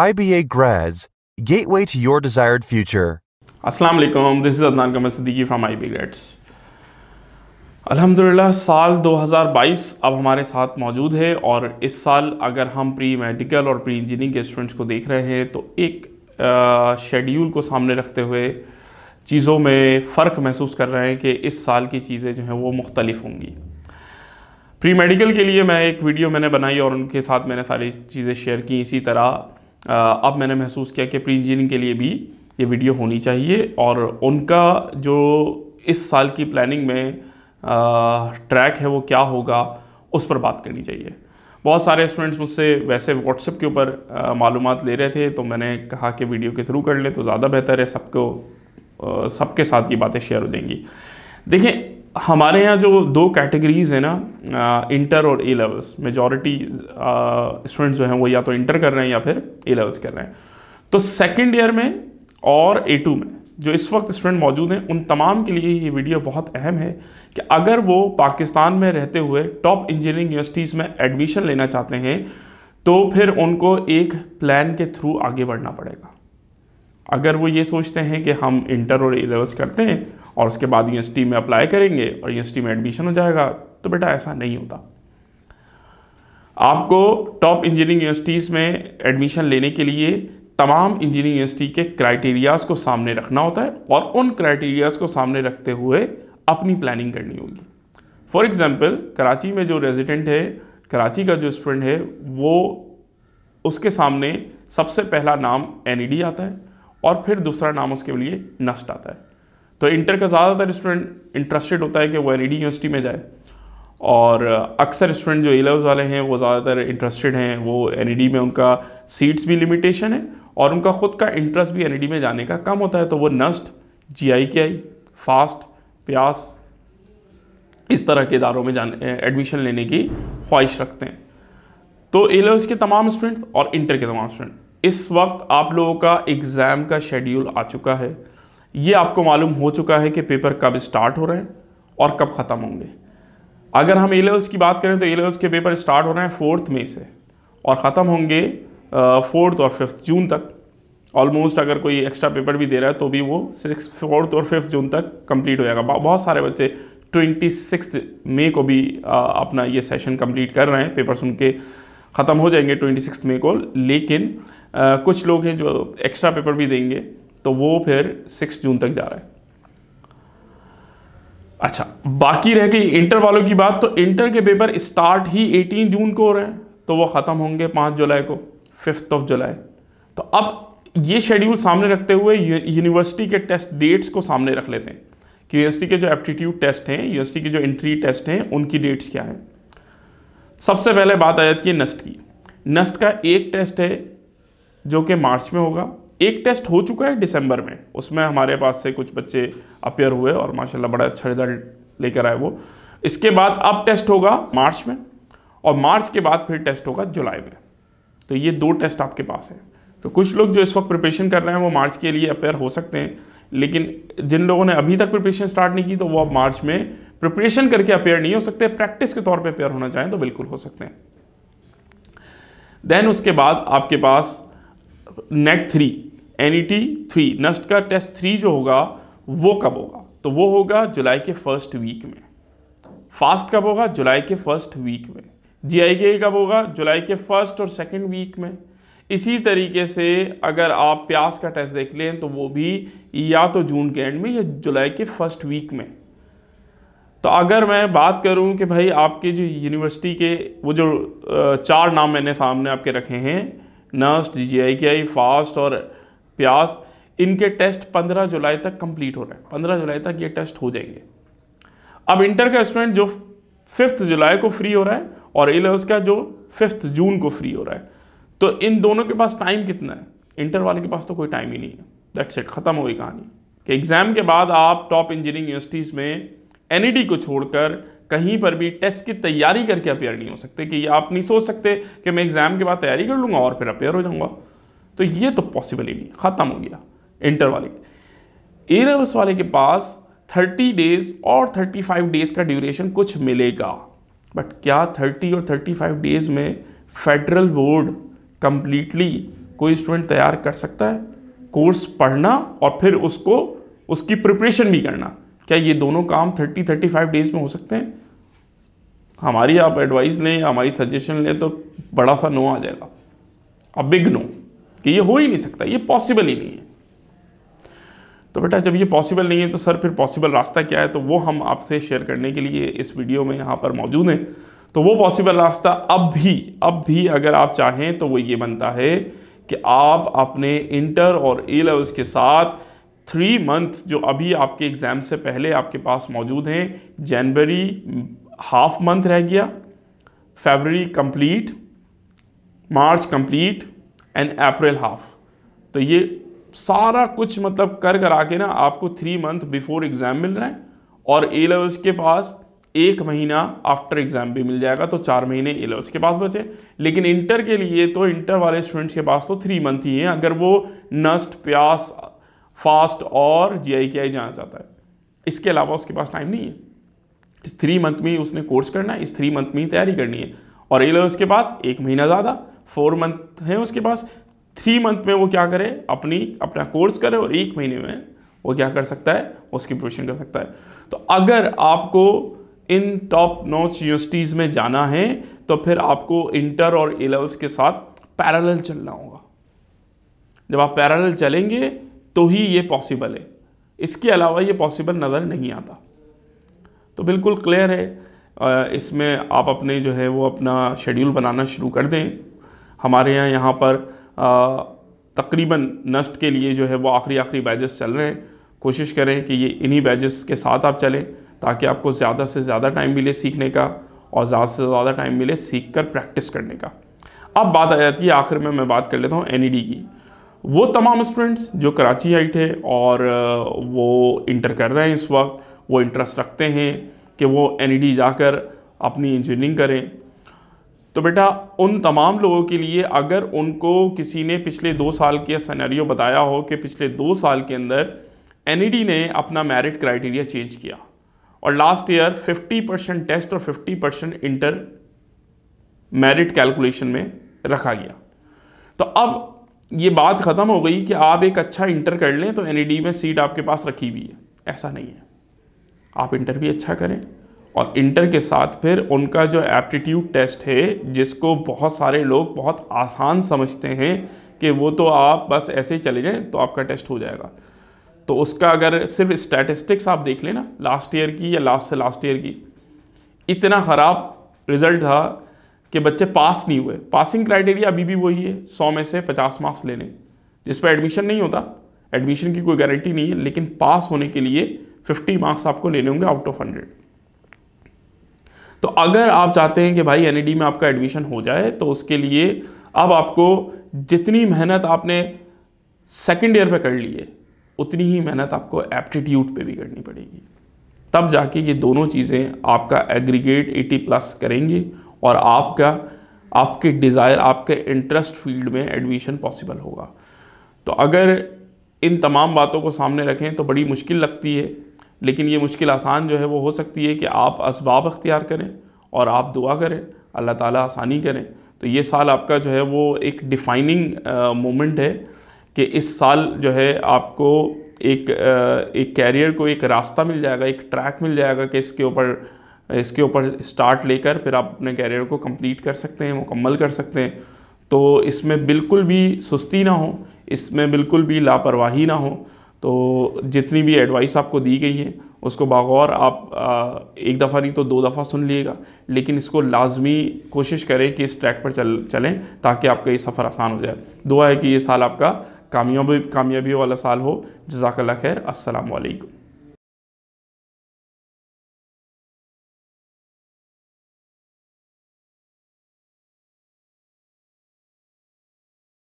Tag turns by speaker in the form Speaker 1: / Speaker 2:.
Speaker 1: IBA Grads Gateway to Your Desired Future. Assalamu alaikum, this is Adnan Kamal Siddiqui from IBA Grads. अल्हम्दुलिल्लाह साल 2022 अब हमारे साथ मौजूद है और इस साल अगर हम प्री मेडिकल और प्री इंजीनियरिंग के स्टूडेंट्स को देख रहे हैं तो एक शेड्यूल को सामने रखते हुए चीज़ों में फ़र्क महसूस कर रहे हैं कि इस साल की चीज़ें जो हैं वो मुख्तलिफ होंगी प्री मेडिकल के लिए मैं एक वीडियो मैंने बनाई और उनके साथ मैंने सारी चीज़ें शेयर की इसी तरह अब मैंने महसूस किया कि प्री इंजीनियरिंग के लिए भी ये वीडियो होनी चाहिए और उनका जो इस साल की प्लानिंग में ट्रैक है वो क्या होगा उस पर बात करनी चाहिए बहुत सारे स्टूडेंट्स मुझसे वैसे व्हाट्सएप के ऊपर मालूम ले रहे थे तो मैंने कहा कि वीडियो के थ्रू कर ले तो ज़्यादा बेहतर है सबको सबके साथ ये बातें शेयर हो जाएंगी देखिए हमारे यहाँ जो दो कैटेगरीज़ हैं ना इंटर और ए लेवल्स मेजॉरिटी स्टूडेंट्स जो हैं वो या तो इंटर कर रहे हैं या फिर ए लेवल्स कर रहे हैं तो सेकेंड ईयर में और ए टू में जो इस वक्त स्टूडेंट मौजूद हैं उन तमाम के लिए ये वीडियो बहुत अहम है कि अगर वो पाकिस्तान में रहते हुए टॉप इंजीनियरिंग यूनिवर्सिटीज़ में एडमिशन लेना चाहते हैं तो फिर उनको एक प्लान के थ्रू आगे बढ़ना पड़ेगा अगर वो ये सोचते हैं कि हम इंटर और ए लेवल्स करते हैं और उसके बाद टी में अप्लाई करेंगे और टी में एडमिशन हो जाएगा तो बेटा ऐसा नहीं होता आपको टॉप इंजीनियरिंग यूनिवर्सिटीज़ में एडमिशन लेने के लिए तमाम इंजीनियरिंग यूनिवर्सिटी के क्राइटेरियाज़ को सामने रखना होता है और उन क्राइटेरियाज़ को सामने रखते हुए अपनी प्लानिंग करनी होगी फॉर एग्ज़ाम्पल कराची में जो रेजिडेंट है कराची का जो स्टूडेंट है वो उसके सामने सबसे पहला नाम एन e आता है और फिर दूसरा नाम उसके लिए नष्ट आता है तो इंटर का ज़्यादातर स्टूडेंट इंटरेस्टेड होता है कि वो एन यूनिवर्सिटी में जाए और अक्सर स्टूडेंट जो ए वाले हैं वो ज़्यादातर इंटरेस्टेड हैं वो एन में उनका सीट्स भी लिमिटेशन है और उनका ख़ुद का इंटरेस्ट भी एन में जाने का कम होता है तो वो नस्ट जी आई के आई फास्ट प्यास इस तरह के इदारों में जाने एडमिशन लेने की ख्वाहिश रखते हैं तो ए लेवल्स के तमाम स्टूडेंट्स और इंटर के तमाम स्टूडेंट इस वक्त आप लोगों का एग्ज़ाम का शेड्यूल आ चुका है ये आपको मालूम हो चुका है कि पेपर कब स्टार्ट हो रहे हैं और कब ख़त्म होंगे अगर हम ए लेवल्स की बात करें तो ए लेवल्स के पेपर स्टार्ट हो रहे हैं फोर्थ मई से और ख़त्म होंगे फोर्थ और फिफ्थ जून तक ऑलमोस्ट अगर कोई एक्स्ट्रा पेपर भी दे रहा है तो भी वो सिक्स फोर्थ और फिफ्थ जून तक कंप्लीट हो जाएगा बहुत सारे बच्चे ट्वेंटी सिक्स मई को भी आ, अपना ये सेशन कंप्लीट कर रहे हैं पेपर्स उनके ख़त्म हो जाएंगे ट्वेंटी सिक्स मई को लेकिन आ, कुछ लोग हैं जो एक्स्ट्रा पेपर भी देंगे तो वो फिर सिक्स जून तक जा रहा है अच्छा बाकी रह गई इंटर वालों की बात तो इंटर के पेपर स्टार्ट ही 18 जून को हो रहे हैं तो वो ख़त्म होंगे पांच जुलाई को फिफ्थ ऑफ जुलाई तो अब ये शेड्यूल सामने रखते हुए यूनिवर्सिटी के टेस्ट डेट्स को सामने रख लेते हैं कि यूनिवर्सिटी के जो एप्टीट्यूड टेस्ट हैं यूनिवर्सिटी के जो एंट्री टेस्ट हैं उनकी डेट्स क्या हैं सबसे पहले बात आ जाती है नस्ट की नस्ट का एक टेस्ट है जो कि मार्च में होगा एक टेस्ट हो चुका है दिसंबर में उसमें हमारे पास से कुछ बच्चे अपेयर हुए और माशाल्लाह बड़ा अच्छा रिजल्ट लेकर आए वो इसके बाद अब टेस्ट होगा मार्च में और मार्च के बाद फिर टेस्ट होगा जुलाई में तो ये दो टेस्ट आपके पास हैं तो कुछ लोग जो इस वक्त प्रिपरेशन कर रहे हैं वो मार्च के लिए अपेयर हो सकते हैं लेकिन जिन लोगों ने अभी तक प्रिपरेशन स्टार्ट नहीं की तो वो अब मार्च में प्रिपरेशन करके अपेयर नहीं हो सकते प्रैक्टिस के तौर पे अपेयर होना चाहें तो बिल्कुल हो सकते हैं देन उसके बाद आपके पास NET three N E T three NUST का टेस्ट थ्री जो होगा वो कब होगा तो वो होगा जुलाई के फर्स्ट वीक में फास्ट कब होगा जुलाई के फर्स्ट वीक में जी आई के कब होगा जुलाई के फर्स्ट और सेकेंड वीक में इसी तरीके से अगर आप प्यास का टेस्ट देख लें तो वो भी या तो जून के एंड में या जुलाई के फर्स्ट वीक में तो अगर मैं बात करूं कि भाई आपके जो यूनिवर्सिटी के वो जो चार नाम मैंने सामने आपके रखे हैं नर्स जी आई के आई फास्ट और प्यास इनके टेस्ट 15 जुलाई तक कंप्लीट हो रहे हैं 15 जुलाई तक ये टेस्ट हो जाएंगे अब इंटर का स्टूडेंट जो फिफ्थ जुलाई को फ्री हो रहा है और ए लेवल्स का जो फिफ्थ जून को फ्री हो रहा है तो इन दोनों के पास टाइम कितना है इंटर वाले के पास तो कोई टाइम ही नहीं है दैट्स इट ख़त्म हो गई कहानी कि एग्ज़ाम के बाद आप टॉप इंजीनियरिंग यूनिवर्सिटीज़ में एन e को छोड़कर कहीं पर भी टेस्ट की तैयारी करके अपेयर नहीं हो सकते कि आप नहीं सोच सकते कि मैं एग्ज़ाम के बाद तैयारी कर लूंगा और फिर अपेयर हो जाऊंगा तो ये तो पॉसिबल ही नहीं ख़त्म हो गया इंटर वाले के ए लेवल्स वाले के पास 30 डेज और 35 डेज का ड्यूरेशन कुछ मिलेगा बट क्या 30 और 35 डेज में फेडरल बोर्ड कम्प्लीटली कोई स्टूडेंट तैयार कर सकता है कोर्स पढ़ना और फिर उसको उसकी प्रिपरेशन भी करना क्या ये दोनों काम 30 35 डेज में हो सकते हैं हमारी आप एडवाइस लें हमारी सजेशन लें तो बड़ा सा नो आ जाएगा अ बिग नो कि ये हो ही नहीं सकता ये पॉसिबल ही नहीं है तो बेटा जब ये पॉसिबल नहीं है तो सर फिर पॉसिबल रास्ता क्या है तो वो हम आपसे शेयर करने के लिए इस वीडियो में यहाँ पर मौजूद हैं तो वो पॉसिबल रास्ता अब भी अब भी अगर आप चाहें तो वो ये बनता है कि आप अपने इंटर और ए लेवल्स के साथ थ्री मंथ जो अभी आपके एग्ज़ाम से पहले आपके पास मौजूद हैं जनवरी हाफ मंथ रह गया February complete March complete and April half तो ये सारा कुछ मतलब कर करा के ना आपको थ्री मंथ बिफोर एग्ज़ाम मिल रहा है और ए लेवल्स के पास एक महीना आफ्टर एग्ज़ाम भी मिल जाएगा तो चार महीने ए लेवल्स के पास बचे लेकिन इंटर के लिए तो इंटर वाले स्टूडेंट्स के पास तो थ्री मंथ ही हैं अगर वो नस्ट प्यास फास्ट और जी आई के आई जाना चाहता है इसके अलावा उसके पास टाइम नहीं है इस थ्री मंथ में ही उसने कोर्स करना है इस थ्री मंथ में ही तैयारी करनी है और ए लेवल्स के पास एक महीना ज़्यादा फोर मंथ हैं उसके पास थ्री मंथ में वो क्या करे अपनी अपना कोर्स करे और एक महीने में वो क्या कर सकता है उसकी प्रिपरेशन कर सकता है तो अगर आपको इन टॉप नॉच यूनिवर्सिटीज़ में जाना है तो फिर आपको इंटर और ए लेवल्स के साथ पैरेलल चलना होगा जब आप पैरेलल चलेंगे तो ही ये पॉसिबल है इसके अलावा ये पॉसिबल नज़र नहीं आता तो बिल्कुल क्लियर है इसमें आप अपने जो है वो अपना शेड्यूल बनाना शुरू कर दें हमारे यहाँ यहाँ पर तकरीबन नस्ट के लिए जो है वो आखिरी आखिरी बैजेस चल रहे हैं कोशिश करें कि ये इन्हीं बैजेस के साथ आप चलें ताकि आपको ज़्यादा से ज़्यादा टाइम मिले सीखने का और ज़्यादा से ज़्यादा टाइम मिले सीख कर प्रैक्टिस करने का अब बात आ जाती है आखिर में मैं बात कर लेता हूँ एन e की वो तमाम स्टूडेंट्स जो कराची हाइट है और वो इंटर कर रहे हैं इस वक्त वो इंटरेस्ट रखते हैं कि वो एन e जाकर अपनी इंजीनियरिंग करें तो बेटा उन तमाम लोगों के लिए अगर उनको किसी ने पिछले दो साल के सैनरियो बताया हो कि पिछले दो साल के अंदर एन e ने अपना मेरिट क्राइटेरिया चेंज किया और लास्ट ईयर 50 परसेंट टेस्ट और 50 परसेंट इंटर मेरिट कैलकुलेशन में रखा गया तो अब ये बात ख़त्म हो गई कि आप एक अच्छा इंटर कर लें तो एन e में सीट आपके पास रखी हुई है ऐसा नहीं है आप इंटर भी अच्छा करें और इंटर के साथ फिर उनका जो एप्टीट्यूड टेस्ट है जिसको बहुत सारे लोग बहुत आसान समझते हैं कि वो तो आप बस ऐसे ही चले जाएँ तो आपका टेस्ट हो जाएगा तो उसका अगर सिर्फ स्टैटिस्टिक्स आप देख लेना लास्ट ईयर की या लास्ट से लास्ट ईयर की इतना ख़राब रिज़ल्ट था कि बच्चे पास नहीं हुए पासिंग क्राइटेरिया अभी भी वही है सौ में से पचास मार्क्स लेने जिस पर एडमिशन नहीं होता एडमिशन की कोई गारंटी नहीं है लेकिन पास होने के लिए फिफ्टी मार्क्स आपको लेने होंगे आउट ऑफ हंड्रेड तो अगर आप चाहते हैं कि भाई एन e में आपका एडमिशन हो जाए तो उसके लिए अब आपको जितनी मेहनत आपने सेकेंड ईयर पे कर ली है उतनी ही मेहनत आपको एप्टीट्यूड पे भी करनी पड़ेगी तब जाके ये दोनों चीज़ें आपका एग्रीगेट 80 प्लस करेंगी और आपका आपके डिज़ायर आपके इंटरेस्ट फील्ड में एडमिशन पॉसिबल होगा तो अगर इन तमाम बातों को सामने रखें तो बड़ी मुश्किल लगती है लेकिन ये मुश्किल आसान जो है वो हो सकती है कि आप इसबाब अख्तियार करें और आप दुआ करें अल्लाह ताला आसानी करें तो ये साल आपका जो है वो एक डिफाइनिंग मोमेंट है कि इस साल जो है आपको एक आ, एक कैरियर को एक रास्ता मिल जाएगा एक ट्रैक मिल जाएगा कि इसके ऊपर इसके ऊपर स्टार्ट लेकर फिर आप अपने कैरियर को कंप्लीट कर सकते हैं मुकम्मल कर सकते हैं तो इसमें बिल्कुल भी सुस्ती ना हो इसमें बिल्कुल भी लापरवाही ना हो तो जितनी भी एडवाइस आपको दी गई है उसको बागौर आप एक दफ़ा नहीं तो दो दफ़ा सुन लीजिएगा लेकिन इसको लाजमी कोशिश करें कि इस ट्रैक पर चल चलें ताकि आपका ये सफ़र आसान हो जाए दुआ है कि ये साल आपका कामयाबी कामयाबी वाला साल हो जजाकल्ला खैर असलकम